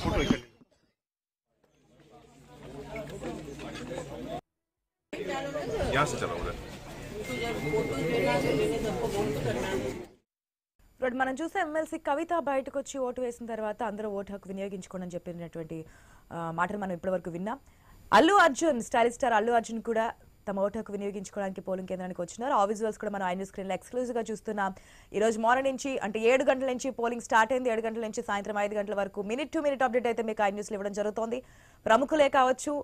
photo ఇక్కడ ఇప్పుడు మనం చూస్తే ఎమ్మెల్సీ కవిత బయటకు వచ్చి ఓటు వేసిన తర్వాత అందరూ ఓటు హక్కు వినియోగించుకోండి అని చెప్పినటువంటి మాటలు మనం ఇప్పటివరకు విన్నాం అల్లు అర్జున్ స్టైల్ స్టార్ అల్లు అర్జున్ కూడా తమ ఓటుకు వినియోగించుకోవడానికి పోలింగ్ కేంద్రానికి వచ్చినారు ఆ విజువల్స్ కూడా మనం ఐన్ స్క్రీన్లో ఎక్స్క్లూజివ్గా చూస్తున్నాం ఈ రోజు మార్నింగ్ నుంచి అంటే ఏడు గంటల నుంచి పోలింగ్ స్టార్ట్ అయింది ఏడు గంటల నుంచి సాయంత్రం ఐదు గంటల వరకు మినిట్ టు మినిట్ అప్డేట్ అయితే మీకు ఐ న్యూస్లు ఇవ్వడం జరుగుతోంది ప్రముఖులే కావచ్చు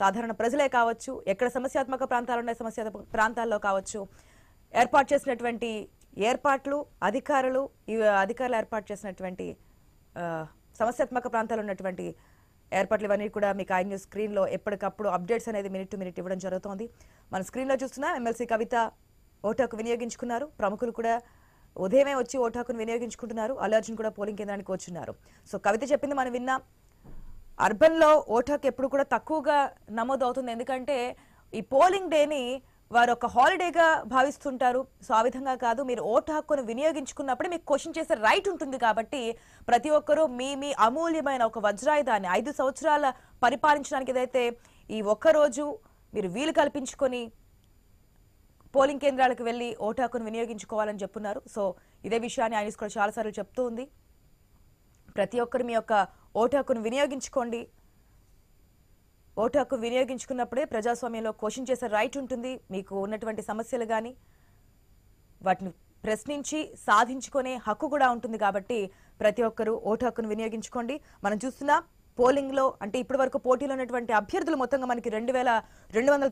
సాధారణ ప్రజలే కావచ్చు ఎక్కడ సమస్యాత్మక ప్రాంతాలు ఉన్నాయి సమస్యాత్మక ప్రాంతాల్లో కావచ్చు ఏర్పాటు చేసినటువంటి ఏర్పాట్లు అధికారులు ఈ అధికారులు ఏర్పాటు చేసినటువంటి సమస్యాత్మక ప్రాంతాలు ఉన్నటువంటి ఏర్పాట్లు ఇవన్నీ కూడా మీకు ఆయన స్క్రీన్లో ఎప్పటికప్పుడు అప్డేట్స్ అనేది మినిట్ టు మినిట్ ఇవ్వడం జరుగుతోంది మన స్క్రీన్లో చూస్తున్నా ఎమ్మెల్సీ కవిత ఓటాకు వినియోగించుకున్నారు ప్రముఖులు కూడా ఉదయమే వచ్చి ఓటాకును వినియోగించుకుంటున్నారు అర్జున్ కూడా పోలింగ్ కేంద్రానికి వచ్చున్నారు సో కవిత చెప్పింది మనం విన్నాం అర్బన్లో ఓటాకు ఎప్పుడు కూడా తక్కువగా నమోదు అవుతుంది ఎందుకంటే ఈ పోలింగ్ డేని వారు ఒక హాలిడేగా భావిస్తుంటారు సో ఆ విధంగా కాదు మీరు ఓటు హక్కును వినియోగించుకున్నప్పుడు మీకు క్వశ్చన్ చేసే రైట్ ఉంటుంది కాబట్టి ప్రతి ఒక్కరూ మీ మీ అమూల్యమైన ఒక వజ్రాయుధాన్ని ఐదు సంవత్సరాల పరిపాలించడానికి ఏదైతే ఈ ఒక్కరోజు మీరు వీలు కల్పించుకొని పోలింగ్ కేంద్రాలకు వెళ్ళి ఓటు హక్కును వినియోగించుకోవాలని చెప్తున్నారు సో ఇదే విషయాన్ని ఆయన కూడా చాలాసార్లు చెప్తూ ఉంది ప్రతి ఒక్కరు మీ యొక్క ఓటు హక్కును వినియోగించుకోండి ఓటు హక్కు వినియోగించుకున్నప్పుడే ప్రజాస్వామ్యంలో క్వశ్చన్ చేసే రైట్ ఉంటుంది మీకు ఉన్నటువంటి సమస్యలు కానీ వాటిని ప్రశ్నించి సాధించుకునే హక్కు కూడా ఉంటుంది కాబట్టి ప్రతి ఒక్కరూ ఓటు హక్కును వినియోగించుకోండి మనం చూస్తున్న పోలింగ్లో అంటే ఇప్పటి వరకు పోటీలో ఉన్నటువంటి అభ్యర్థులు మొత్తంగా మనకి రెండు వేల రెండు వందల